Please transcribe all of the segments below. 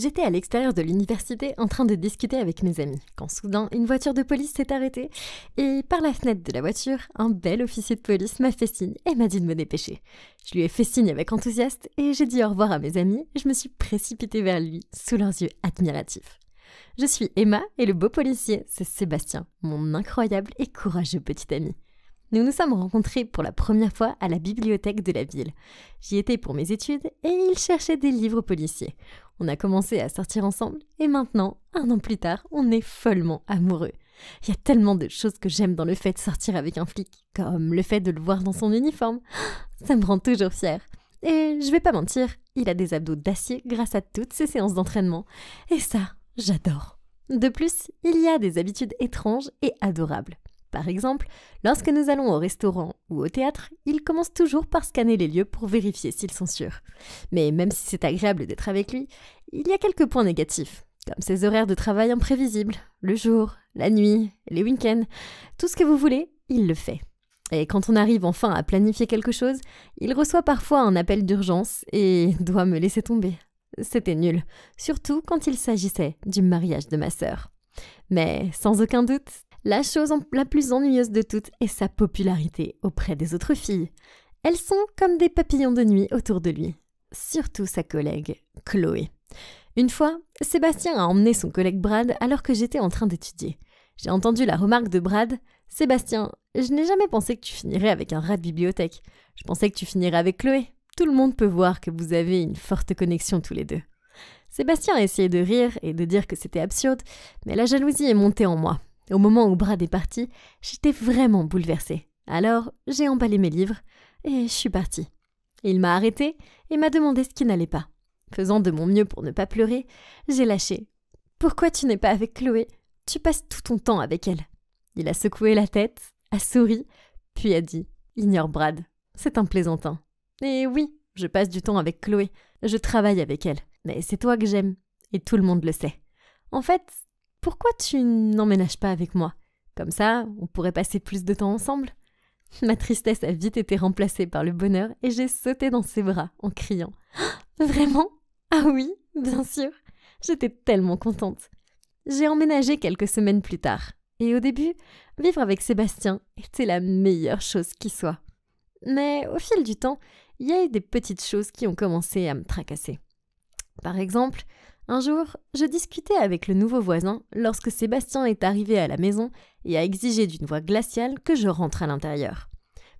J'étais à l'extérieur de l'université en train de discuter avec mes amis, quand soudain une voiture de police s'est arrêtée, et par la fenêtre de la voiture, un bel officier de police m'a fait signe et m'a dit de me dépêcher. Je lui ai fait signe avec enthousiasme et j'ai dit au revoir à mes amis, je me suis précipitée vers lui, sous leurs yeux admiratifs. Je suis Emma et le beau policier, c'est Sébastien, mon incroyable et courageux petit ami. Nous nous sommes rencontrés pour la première fois à la bibliothèque de la ville. J'y étais pour mes études et il cherchait des livres policiers. On a commencé à sortir ensemble et maintenant, un an plus tard, on est follement amoureux. Il y a tellement de choses que j'aime dans le fait de sortir avec un flic, comme le fait de le voir dans son uniforme. Ça me rend toujours fière. Et je vais pas mentir, il a des abdos d'acier grâce à toutes ses séances d'entraînement. Et ça, j'adore. De plus, il y a des habitudes étranges et adorables. Par exemple, lorsque nous allons au restaurant ou au théâtre, il commence toujours par scanner les lieux pour vérifier s'ils sont sûrs. Mais même si c'est agréable d'être avec lui, il y a quelques points négatifs, comme ses horaires de travail imprévisibles, le jour, la nuit, les week-ends, tout ce que vous voulez, il le fait. Et quand on arrive enfin à planifier quelque chose, il reçoit parfois un appel d'urgence et doit me laisser tomber. C'était nul, surtout quand il s'agissait du mariage de ma sœur. Mais sans aucun doute, la chose la plus ennuyeuse de toutes est sa popularité auprès des autres filles. Elles sont comme des papillons de nuit autour de lui, surtout sa collègue, Chloé. Une fois, Sébastien a emmené son collègue Brad alors que j'étais en train d'étudier. J'ai entendu la remarque de Brad Sébastien, je n'ai jamais pensé que tu finirais avec un rat de bibliothèque. Je pensais que tu finirais avec Chloé. Tout le monde peut voir que vous avez une forte connexion tous les deux. Sébastien a essayé de rire et de dire que c'était absurde, mais la jalousie est montée en moi. Au moment où Brad est parti, j'étais vraiment bouleversée. Alors, j'ai emballé mes livres et je suis partie. Il m'a arrêtée et m'a demandé ce qui n'allait pas. Faisant de mon mieux pour ne pas pleurer, j'ai lâché. Pourquoi tu n'es pas avec Chloé Tu passes tout ton temps avec elle. Il a secoué la tête, a souri, puis a dit Ignore Brad, c'est un plaisantin. Et oui, je passe du temps avec Chloé, je travaille avec elle, mais c'est toi que j'aime, et tout le monde le sait. En fait, pourquoi tu n'emménages pas avec moi Comme ça, on pourrait passer plus de temps ensemble. Ma tristesse a vite été remplacée par le bonheur et j'ai sauté dans ses bras en criant Vraiment Ah oui, bien sûr J'étais tellement contente. J'ai emménagé quelques semaines plus tard. Et au début, vivre avec Sébastien était la meilleure chose qui soit. Mais au fil du temps, il y a eu des petites choses qui ont commencé à me tracasser. Par exemple, un jour, je discutais avec le nouveau voisin lorsque Sébastien est arrivé à la maison et a exigé d'une voix glaciale que je rentre à l'intérieur.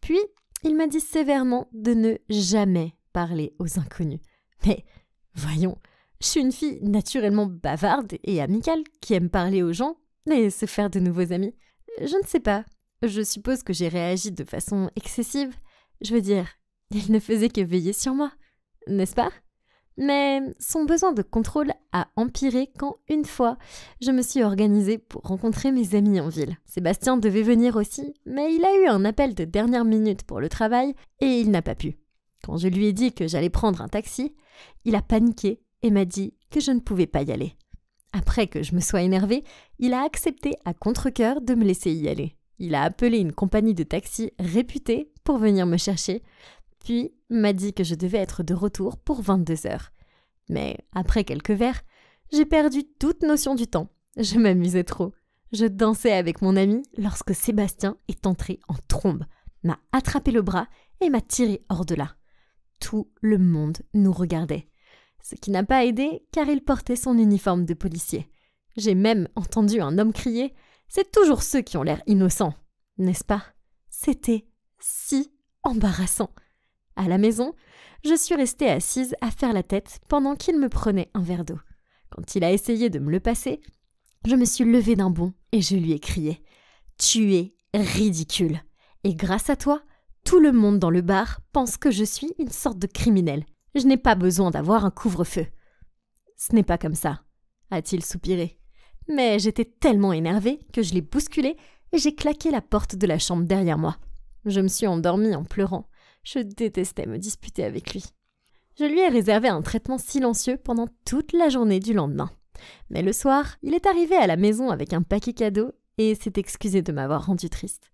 Puis, il m'a dit sévèrement de ne jamais parler aux inconnus. Mais, voyons, je suis une fille naturellement bavarde et amicale qui aime parler aux gens et se faire de nouveaux amis. Je ne sais pas. Je suppose que j'ai réagi de façon excessive. Je veux dire, il ne faisait que veiller sur moi, n'est-ce pas mais son besoin de contrôle a empiré quand une fois, je me suis organisée pour rencontrer mes amis en ville. Sébastien devait venir aussi, mais il a eu un appel de dernière minute pour le travail et il n'a pas pu. Quand je lui ai dit que j'allais prendre un taxi, il a paniqué et m'a dit que je ne pouvais pas y aller. Après que je me sois énervée, il a accepté à contre coeur de me laisser y aller. Il a appelé une compagnie de taxis réputée pour venir me chercher, puis m'a dit que je devais être de retour pour 22 heures. Mais après quelques verres, j'ai perdu toute notion du temps. Je m'amusais trop. Je dansais avec mon ami lorsque Sébastien est entré en trombe, m'a attrapé le bras et m'a tiré hors de là. Tout le monde nous regardait. Ce qui n'a pas aidé car il portait son uniforme de policier. J'ai même entendu un homme crier C'est toujours ceux qui ont l'air innocents, n'est-ce pas C'était si embarrassant. À la maison, je suis restée assise à faire la tête pendant qu'il me prenait un verre d'eau. Quand il a essayé de me le passer, je me suis levée d'un bond et je lui ai crié Tu es ridicule Et grâce à toi, tout le monde dans le bar pense que je suis une sorte de criminel. Je n'ai pas besoin d'avoir un couvre-feu. Ce n'est pas comme ça, a-t-il soupiré. Mais j'étais tellement énervée que je l'ai bousculé et j'ai claqué la porte de la chambre derrière moi. Je me suis endormie en pleurant je détestais me disputer avec lui. Je lui ai réservé un traitement silencieux pendant toute la journée du lendemain. Mais le soir, il est arrivé à la maison avec un paquet cadeau et s'est excusé de m'avoir rendu triste.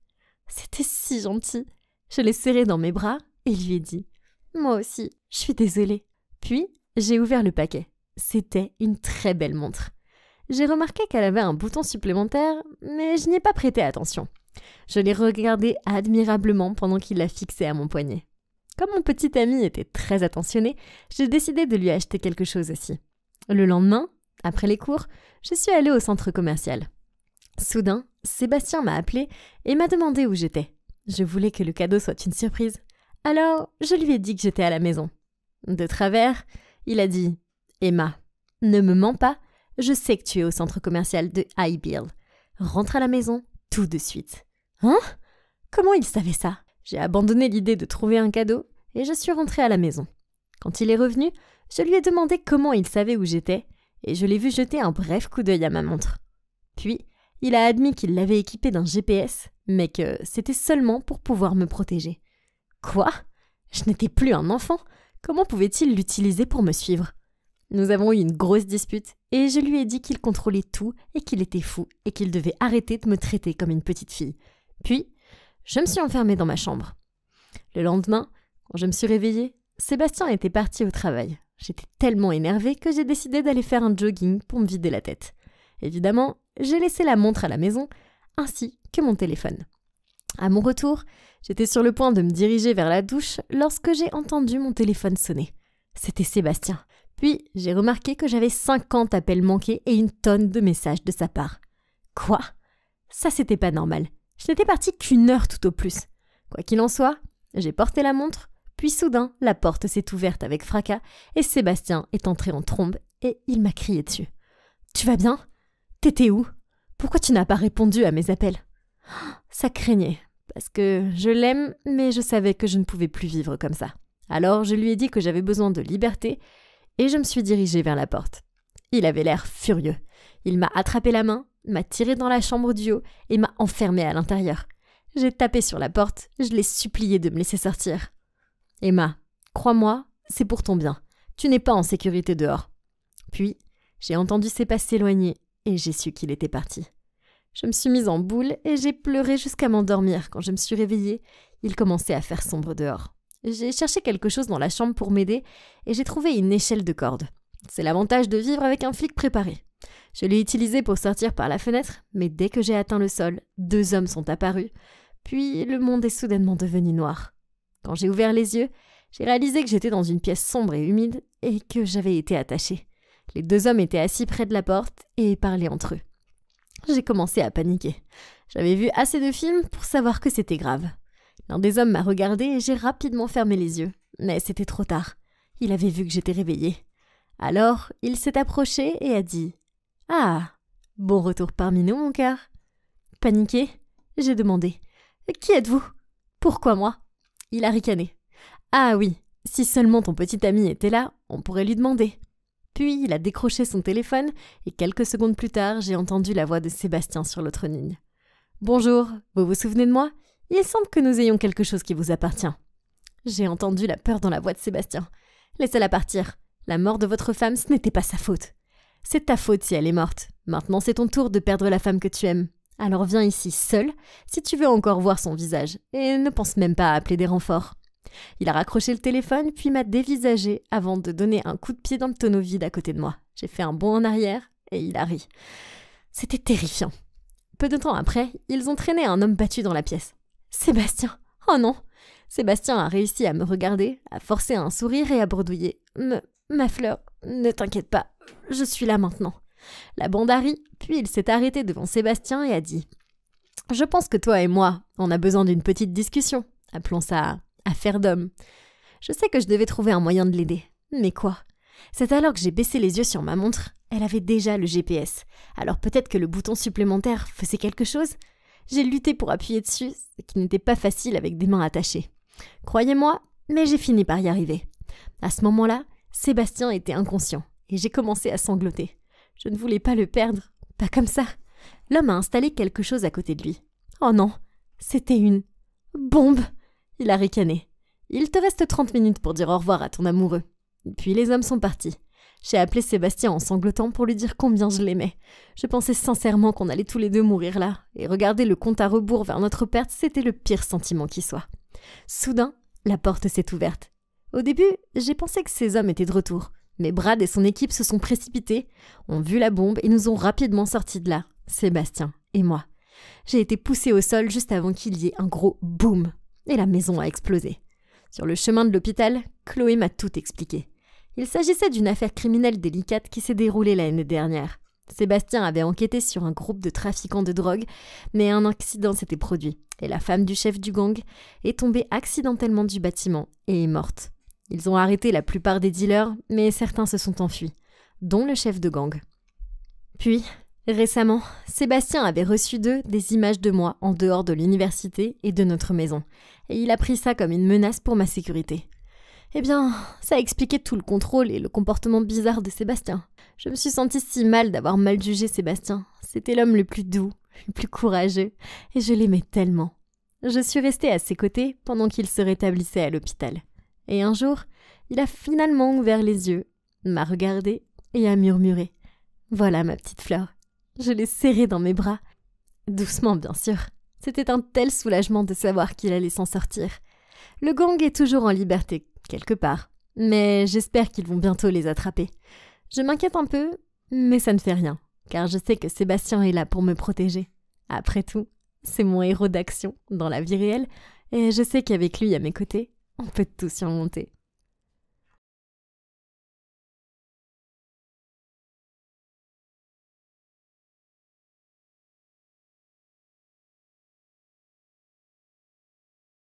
C'était si gentil. Je l'ai serré dans mes bras et lui ai dit Moi aussi, je suis désolée. Puis, j'ai ouvert le paquet. C'était une très belle montre. J'ai remarqué qu'elle avait un bouton supplémentaire, mais je n'y ai pas prêté attention. Je l'ai regardé admirablement pendant qu'il la fixait à mon poignet. Comme mon petit ami était très attentionné, j'ai décidé de lui acheter quelque chose aussi. Le lendemain, après les cours, je suis allée au centre commercial. Soudain, Sébastien m'a appelé et m'a demandé où j'étais. Je voulais que le cadeau soit une surprise. Alors, je lui ai dit que j'étais à la maison. De travers, il a dit Emma, ne me mens pas, je sais que tu es au centre commercial de Highbill. Rentre à la maison tout de suite. Hein Comment il savait ça J'ai abandonné l'idée de trouver un cadeau et je suis rentrée à la maison. Quand il est revenu, je lui ai demandé comment il savait où j'étais et je l'ai vu jeter un bref coup d'œil à ma montre. Puis, il a admis qu'il l'avait équipée d'un GPS, mais que c'était seulement pour pouvoir me protéger. Quoi Je n'étais plus un enfant Comment pouvait-il l'utiliser pour me suivre Nous avons eu une grosse dispute et je lui ai dit qu'il contrôlait tout et qu'il était fou et qu'il devait arrêter de me traiter comme une petite fille. Puis, je me suis enfermée dans ma chambre. Le lendemain, quand je me suis réveillée, Sébastien était parti au travail. J'étais tellement énervée que j'ai décidé d'aller faire un jogging pour me vider la tête. Évidemment, j'ai laissé la montre à la maison, ainsi que mon téléphone. À mon retour, j'étais sur le point de me diriger vers la douche lorsque j'ai entendu mon téléphone sonner. C'était Sébastien. Puis j'ai remarqué que j'avais 50 appels manqués et une tonne de messages de sa part. Quoi Ça c'était pas normal. Je n'étais partie qu'une heure tout au plus. Quoi qu'il en soit, j'ai porté la montre, puis soudain, la porte s'est ouverte avec fracas et Sébastien est entré en trombe et il m'a crié dessus. Tu vas bien T'étais où Pourquoi tu n'as pas répondu à mes appels oh, Ça craignait, parce que je l'aime, mais je savais que je ne pouvais plus vivre comme ça. Alors je lui ai dit que j'avais besoin de liberté et je me suis dirigée vers la porte. Il avait l'air furieux. Il m'a attrapé la main, m'a tiré dans la chambre du haut et m'a enfermé à l'intérieur. J'ai tapé sur la porte, je l'ai supplié de me laisser sortir. Emma, crois-moi, c'est pour ton bien. Tu n'es pas en sécurité dehors. Puis, j'ai entendu ses pas s'éloigner et j'ai su qu'il était parti. Je me suis mise en boule et j'ai pleuré jusqu'à m'endormir. Quand je me suis réveillée, il commençait à faire sombre dehors. J'ai cherché quelque chose dans la chambre pour m'aider et j'ai trouvé une échelle de corde. C'est l'avantage de vivre avec un flic préparé. Je l'ai utilisé pour sortir par la fenêtre, mais dès que j'ai atteint le sol, deux hommes sont apparus. Puis le monde est soudainement devenu noir. Quand j'ai ouvert les yeux, j'ai réalisé que j'étais dans une pièce sombre et humide et que j'avais été attaché. Les deux hommes étaient assis près de la porte et parlaient entre eux. J'ai commencé à paniquer. J'avais vu assez de films pour savoir que c'était grave. L'un des hommes m'a regardé et j'ai rapidement fermé les yeux. Mais c'était trop tard. Il avait vu que j'étais réveillée. Alors, il s'est approché et a dit ah Bon retour parmi nous, mon cœur Paniqué, j'ai demandé Qui êtes-vous Pourquoi moi Il a ricané. Ah oui, si seulement ton petit ami était là, on pourrait lui demander. Puis il a décroché son téléphone et quelques secondes plus tard, j'ai entendu la voix de Sébastien sur l'autre ligne. Bonjour, vous vous souvenez de moi Il semble que nous ayons quelque chose qui vous appartient. J'ai entendu la peur dans la voix de Sébastien. Laissez-la partir. La mort de votre femme, ce n'était pas sa faute. C'est ta faute si elle est morte. Maintenant, c'est ton tour de perdre la femme que tu aimes. Alors viens ici seul, si tu veux encore voir son visage, et ne pense même pas à appeler des renforts. Il a raccroché le téléphone, puis m'a dévisagé avant de donner un coup de pied dans le tonneau vide à côté de moi. J'ai fait un bond en arrière, et il a ri. C'était terrifiant. Peu de temps après, ils ont traîné un homme battu dans la pièce. Sébastien Oh non Sébastien a réussi à me regarder, à forcer un sourire et à bredouiller. ma fleur, ne t'inquiète pas, je suis là maintenant. La bande a puis il s'est arrêté devant Sébastien et a dit Je pense que toi et moi, on a besoin d'une petite discussion. Appelons ça affaire d'homme. Je sais que je devais trouver un moyen de l'aider. Mais quoi C'est alors que j'ai baissé les yeux sur ma montre. Elle avait déjà le GPS. Alors peut-être que le bouton supplémentaire faisait quelque chose J'ai lutté pour appuyer dessus, ce qui n'était pas facile avec des mains attachées. Croyez-moi, mais j'ai fini par y arriver. À ce moment-là, Sébastien était inconscient et j'ai commencé à sangloter. Je ne voulais pas le perdre, pas comme ça. L'homme a installé quelque chose à côté de lui. Oh non, c'était une bombe. Il a ricané. Il te reste 30 minutes pour dire au revoir à ton amoureux. Puis les hommes sont partis. J'ai appelé Sébastien en sanglotant pour lui dire combien je l'aimais. Je pensais sincèrement qu'on allait tous les deux mourir là, et regarder le compte à rebours vers notre perte, c'était le pire sentiment qui soit. Soudain, la porte s'est ouverte. Au début, j'ai pensé que ces hommes étaient de retour. Mais Brad et son équipe se sont précipités, ont vu la bombe et nous ont rapidement sortis de là, Sébastien et moi. J'ai été poussée au sol juste avant qu'il y ait un gros boom et la maison a explosé. Sur le chemin de l'hôpital, Chloé m'a tout expliqué. Il s'agissait d'une affaire criminelle délicate qui s'est déroulée l'année dernière. Sébastien avait enquêté sur un groupe de trafiquants de drogue, mais un accident s'était produit et la femme du chef du gang est tombée accidentellement du bâtiment et est morte. Ils ont arrêté la plupart des dealers, mais certains se sont enfuis, dont le chef de gang. Puis, récemment, Sébastien avait reçu d'eux des images de moi en dehors de l'université et de notre maison, et il a pris ça comme une menace pour ma sécurité. Eh bien, ça expliquait tout le contrôle et le comportement bizarre de Sébastien. Je me suis sentie si mal d'avoir mal jugé Sébastien. C'était l'homme le plus doux, le plus courageux, et je l'aimais tellement. Je suis restée à ses côtés pendant qu'il se rétablissait à l'hôpital. Et un jour, il a finalement ouvert les yeux, m'a regardé et a murmuré Voilà ma petite fleur. Je l'ai serré dans mes bras. Doucement, bien sûr. C'était un tel soulagement de savoir qu'il allait s'en sortir. Le gang est toujours en liberté, quelque part, mais j'espère qu'ils vont bientôt les attraper. Je m'inquiète un peu, mais ça ne fait rien, car je sais que Sébastien est là pour me protéger. Après tout, c'est mon héros d'action dans la vie réelle, et je sais qu'avec lui à mes côtés, on peut tout surmonter.